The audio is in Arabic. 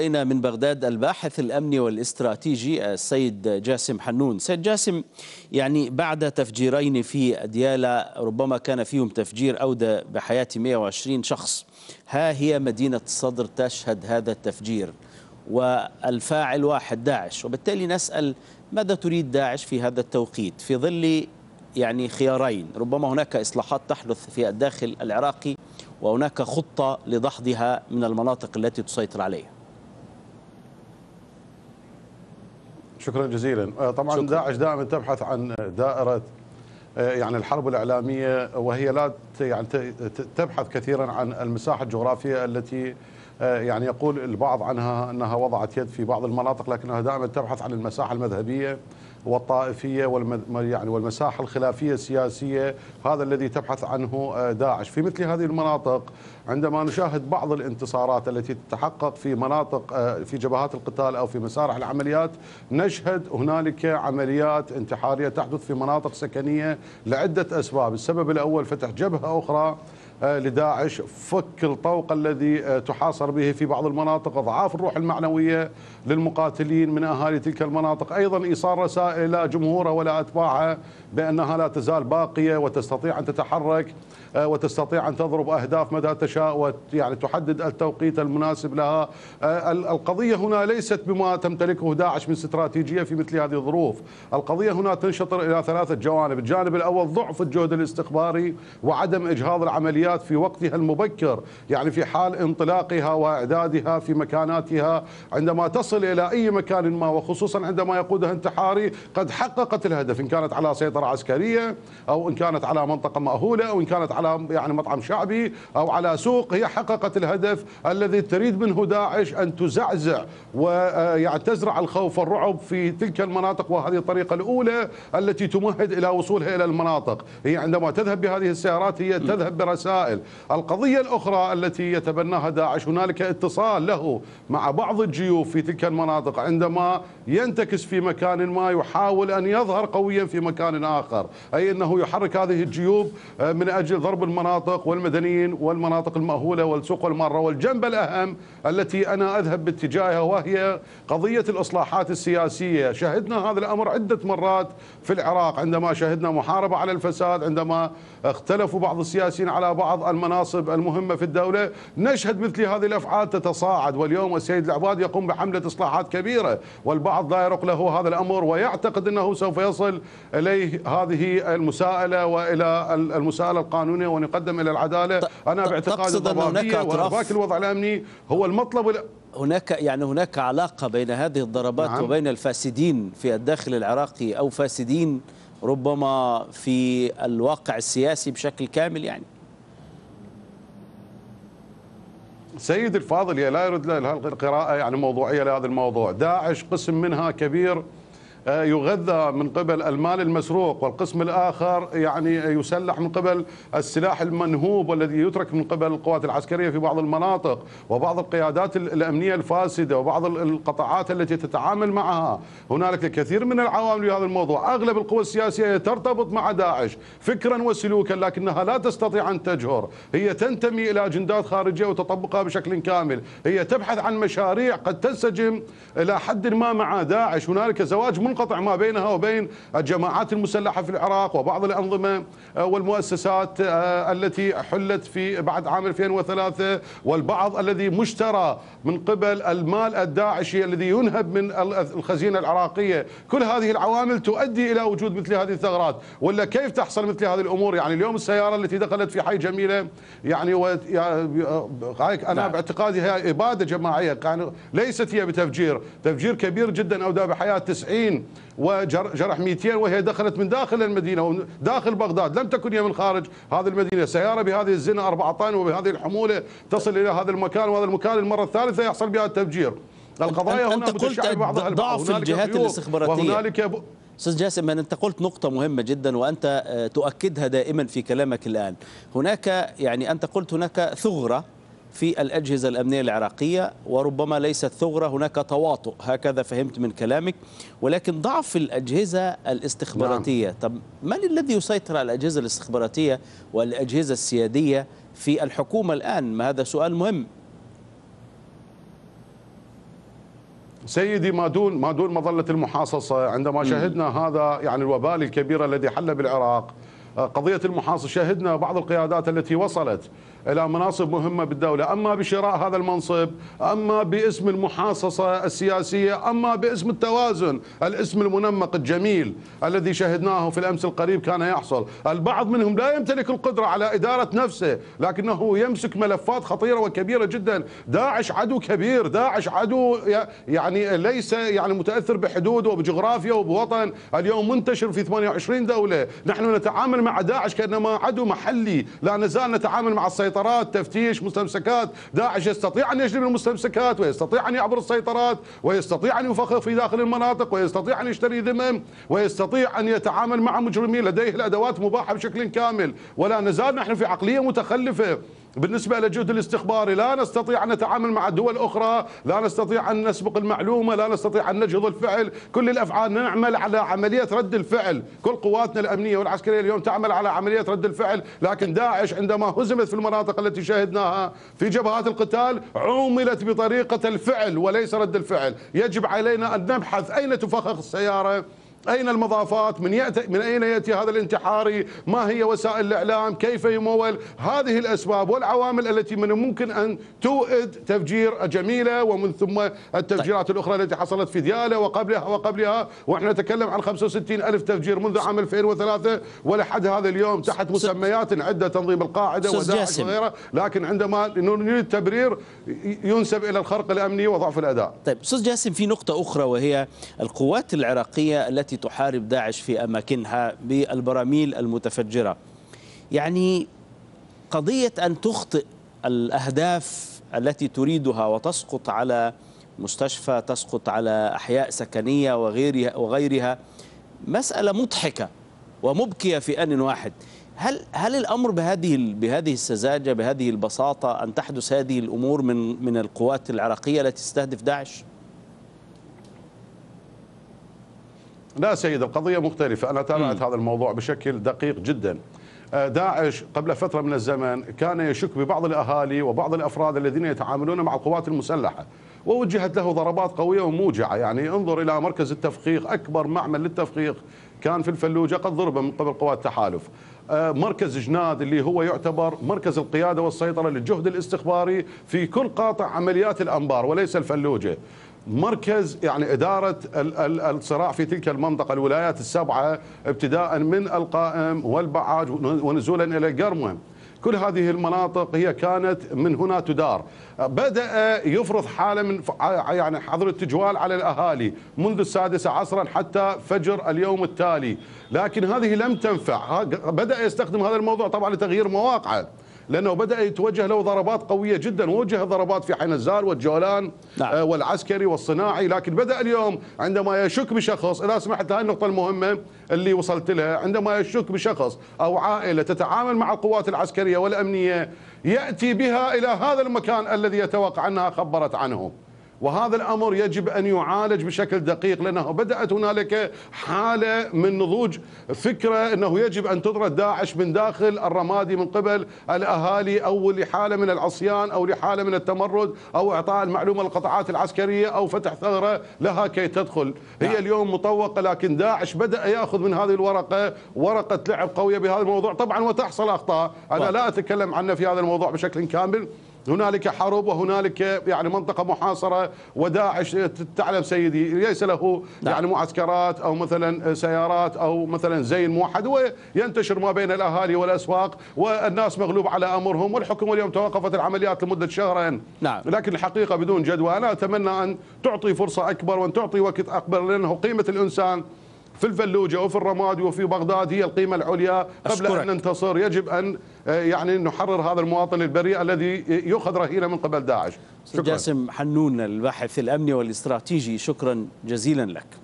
لدينا من بغداد الباحث الأمني والاستراتيجي السيد جاسم حنون سيد جاسم يعني بعد تفجيرين في ديالى ربما كان فيهم تفجير أودى بحياة 120 شخص ها هي مدينة صدر تشهد هذا التفجير والفاعل واحد داعش وبالتالي نسأل ماذا تريد داعش في هذا التوقيت في ظل يعني خيارين ربما هناك إصلاحات تحدث في الداخل العراقي وهناك خطة لدحضها من المناطق التي تسيطر عليها شكرا جزيلا آه، طبعا شكرا. داعش دائما تبحث عن دائرة آه، يعني الحرب الإعلامية وهي لا يعني تبحث كثيرا عن المساحة الجغرافية التي آه، يعني يقول البعض عنها أنها وضعت يد في بعض المناطق لكنها دائما تبحث عن المساحة المذهبية والطائفية يعني والمساحة الخلافية السياسية هذا الذي تبحث عنه آه، داعش في مثل هذه المناطق عندما نشاهد بعض الانتصارات التي تتحقق في مناطق آه، في جبهات القتال أو في مسارح العمليات نشهد هنالك عمليات انتحارية تحدث في مناطق سكنية لعدة أسباب السبب الأول فتح جبهة أخرى آه، لداعش فك الطوق الذي آه، تحاصر به في بعض المناطق اضعاف الروح المعنويه للمقاتلين من اهالي تلك المناطق ايضا ايصال رسائل الى جمهوره ولا اتباعه بانها لا تزال باقيه وتستطيع ان تتحرك آه، وتستطيع أن تضرب أهداف متى تشاء ويعني تحدد التوقيت المناسب لها آه، القضية هنا ليست بما تمتلكه داعش من استراتيجية في مثل هذه الظروف القضية هنا تنشطر إلى ثلاثة جوانب الجانب الأول ضعف الجهد الاستخباري وعدم إجهاض العمليات في وقتها المبكر يعني في حال انطلاقها وإعدادها في مكاناتها عندما تصل إلى أي مكان ما وخصوصا عندما يقودها انتحاري قد حققت الهدف إن كانت على سيطرة عسكرية أو إن كانت على منطقة مأهولة أو إن كانت على على يعني مطعم شعبي أو على سوق هي حققت الهدف الذي تريد منه داعش أن تزعزع ويعني تزرع الخوف والرعب في تلك المناطق وهذه الطريقة الأولى التي تمهد إلى وصولها إلى المناطق هي عندما تذهب بهذه السيارات هي تذهب برسائل القضية الأخرى التي يتبناها داعش هنالك اتصال له مع بعض الجيوف في تلك المناطق عندما ينتكس في مكان ما يحاول أن يظهر قويا في مكان آخر أي أنه يحرك هذه الجيوب آه، من أجل ضرب وضرب المناطق والمدنيين والمناطق المأهولة والسوق والمارة والجنب الأهم التي أنا أذهب باتجاهها وهي قضية الإصلاحات السياسية شهدنا هذا الأمر عدة مرات في العراق عندما شهدنا محاربة على الفساد عندما اختلفوا بعض السياسيين على بعض المناصب المهمة في الدولة نشهد مثل هذه الأفعال تتصاعد واليوم السيد العباد يقوم بحملة إصلاحات كبيرة والبعض لا يرق له هذا الأمر ويعتقد أنه سوف يصل إليه هذه المساءلة وإلى المساءلة القانونية الامنيه ونقدم الى العداله انا باعتقادي الضبابيه وارباك الوضع الامني هو المطلب هناك يعني هناك علاقه بين هذه الضربات نعم. وبين الفاسدين في الداخل العراقي او فاسدين ربما في الواقع السياسي بشكل كامل يعني سيد الفاضل لا يرد له القراءة يعني موضوعية لهذا الموضوع داعش قسم منها كبير آه، يغذى من قبل المال المسروق والقسم الآخر يعني يسلح من قبل السلاح المنهوب والذي يترك من قبل القوات العسكرية في بعض المناطق وبعض القيادات الأمنية الفاسدة وبعض القطاعات التي تتعامل معها هنالك كثير من العوامل في هذا الموضوع أغلب القوى السياسية ترتبط مع داعش فكرا وسلوكا لكنها لا تستطيع أن تجهر هي تنتمي إلى أجندات خارجية وتطبقها بشكل كامل هي تبحث عن مشاريع قد تنسجم إلى حد ما مع داعش هنالك زواج من تنقطع ما بينها وبين الجماعات المسلحة في العراق وبعض الأنظمة آه، والمؤسسات آه، التي حلت في بعد عام 2003 والبعض الذي مشترى من قبل المال الداعشي الذي ينهب من الخزينة العراقية كل هذه العوامل تؤدي إلى وجود مثل هذه الثغرات ولا كيف تحصل مثل هذه الأمور يعني اليوم السيارة التي دخلت في حي جميلة يعني و... آه، أنا نعم. باعتقادي هي إبادة جماعية ليست هي بتفجير تفجير كبير جدا أو بحياة 90 وجرح 200 وهي دخلت من داخل المدينة داخل بغداد لم تكن هي من خارج هذه المدينة سيارة بهذه الزنة أربعة طن وبهذه الحمولة تصل إلى هذا المكان وهذا المكان المرة الثالثة يحصل بها التفجير القضايا أنت هنا متشعب بعضها ضعف الجهات الاستخباراتية استاذ جاسم انت قلت نقطه مهمه جدا وانت آه، تؤكدها دائما في كلامك الان هناك يعني انت قلت هناك ثغره في الأجهزة الأمنية العراقية وربما ليست ثغرة هناك تواطؤ هكذا فهمت من كلامك ولكن ضعف الأجهزة الاستخباراتية نعم. طب من الذي يسيطر على الأجهزة الاستخباراتية والأجهزة السيادية في الحكومة الآن ما هذا سؤال مهم سيدي ما دون ما دون مظله المحاصصه عندما شهدنا هذا يعني الوبال الكبير الذي حل بالعراق قضية المحاصر شهدنا بعض القيادات التي وصلت إلى مناصب مهمة بالدولة أما بشراء هذا المنصب أما باسم المحاصصة السياسية أما باسم التوازن الاسم المنمق الجميل الذي شهدناه في الأمس القريب كان يحصل البعض منهم لا يمتلك القدرة على إدارة نفسه لكنه يمسك ملفات خطيرة وكبيرة جدا داعش عدو كبير داعش عدو يعني ليس يعني متأثر بحدود وبجغرافيا وبوطن اليوم منتشر في 28 دولة نحن نتعامل مع داعش كانما عدو محلي لا نزال نتعامل مع السيطرات تفتيش مستمسكات داعش يستطيع أن يجلب المستمسكات ويستطيع أن يعبر السيطرات ويستطيع أن يفخخ في داخل المناطق ويستطيع أن يشتري ذمم ويستطيع أن يتعامل مع مجرمين لديه الأدوات مباحة بشكل كامل ولا نزال نحن في عقلية متخلفة بالنسبة إلى الجهد الاستخباري لا نستطيع أن نتعامل مع دول أخرى لا نستطيع أن نسبق المعلومة لا نستطيع أن نجهض الفعل كل الأفعال نعمل على عملية رد الفعل كل قواتنا الأمنية والعسكرية اليوم تعمل على عملية رد الفعل لكن داعش عندما هزمت في المناطق التي شاهدناها في جبهات القتال عوملت بطريقة الفعل وليس رد الفعل يجب علينا أن نبحث أين تفخخ السيارة أين المضافات من, يأتي من أين يأتي هذا الانتحاري ما هي وسائل الإعلام كيف يمول هذه الأسباب والعوامل التي من الممكن أن توئد تفجير جميلة ومن ثم التفجيرات طيب. الأخرى التي حصلت في ديالة وقبلها وقبلها ونحن نتكلم عن 65 ألف تفجير منذ عام 2003 ولحد هذا اليوم تحت مسميات عدة تنظيم القاعدة وداعش وغيره لكن عندما نريد التبرير ينسب إلى الخرق الأمني وضعف الأداء طيب أستاذ جاسم في نقطة أخرى وهي القوات العراقية التي التي تحارب داعش في أماكنها بالبراميل المتفجرة يعني قضية أن تخطئ الأهداف التي تريدها وتسقط على مستشفى تسقط على أحياء سكنية وغيرها, وغيرها مسألة مضحكة ومبكية في آن واحد هل هل الامر بهذه بهذه السذاجه بهذه البساطه ان تحدث هذه الامور من من القوات العراقيه التي تستهدف داعش؟ لا سيد القضية مختلفة أنا تابعت هذا الموضوع بشكل دقيق جدا آه، داعش قبل فترة من الزمن كان يشك ببعض الأهالي وبعض الأفراد الذين يتعاملون مع القوات المسلحة ووجهت له ضربات قوية وموجعة يعني انظر إلى مركز التفخيخ أكبر معمل للتفخيخ كان في الفلوجة قد ضرب من قبل قوات التحالف آه، مركز جناد اللي هو يعتبر مركز القيادة والسيطرة للجهد الاستخباري في كل قاطع عمليات الأنبار وليس الفلوجة مركز يعني إدارة الصراع في تلك المنطقة الولايات السبعة ابتداء من القائم والبعاج ونزولا إلى القرمة كل هذه المناطق هي كانت من هنا تدار بدأ يفرض حالة من يعني حظر التجوال على الأهالي منذ السادسة عصرا حتى فجر اليوم التالي لكن هذه لم تنفع بدأ يستخدم هذا الموضوع طبعا لتغيير مواقعه لأنه بدأ يتوجه له ضربات قوية جدا ووجه ضربات في حنزال والجولان نعم. آه، والعسكري والصناعي لكن بدأ اليوم عندما يشك بشخص إذا سمحت هاي النقطة المهمة اللي وصلت لها عندما يشك بشخص أو عائلة تتعامل مع القوات العسكرية والأمنية يأتي بها إلى هذا المكان الذي يتوقع أنها خبرت عنه وهذا الأمر يجب أن يعالج بشكل دقيق لأنه بدأت هنالك حالة من نضوج فكرة أنه يجب أن تطرد داعش من داخل الرمادي من قبل الأهالي أو لحالة من العصيان أو لحالة من التمرد أو إعطاء المعلومة للقطاعات العسكرية أو فتح ثغرة لها كي تدخل هي نعم. اليوم مطوقة لكن داعش بدأ يأخذ من هذه الورقة ورقة لعب قوية بهذا الموضوع طبعا وتحصل أخطاء أنا لا أتكلم عنه في هذا الموضوع بشكل كامل هنالك حرب وهنالك يعني منطقه محاصره وداعش تعلم سيدي ليس له نعم. يعني معسكرات او مثلا سيارات او مثلا زي موحد وينتشر ما بين الاهالي والاسواق والناس مغلوب على امرهم والحكومه اليوم توقفت العمليات لمده شهرين نعم. لكن الحقيقه بدون جدوى انا اتمنى ان تعطي فرصه اكبر وان تعطي وقت اكبر لانه قيمه الانسان في الفلوجة وفي الرمادي وفي بغداد هي القيمة العليا قبل أشكرك. أن ننتصر يجب أن آه، يعني نحرر هذا المواطن البريء الذي يؤخذ رهينة من قبل داعش شكرا جاسم حنون الباحث الأمني والاستراتيجي شكرا جزيلا لك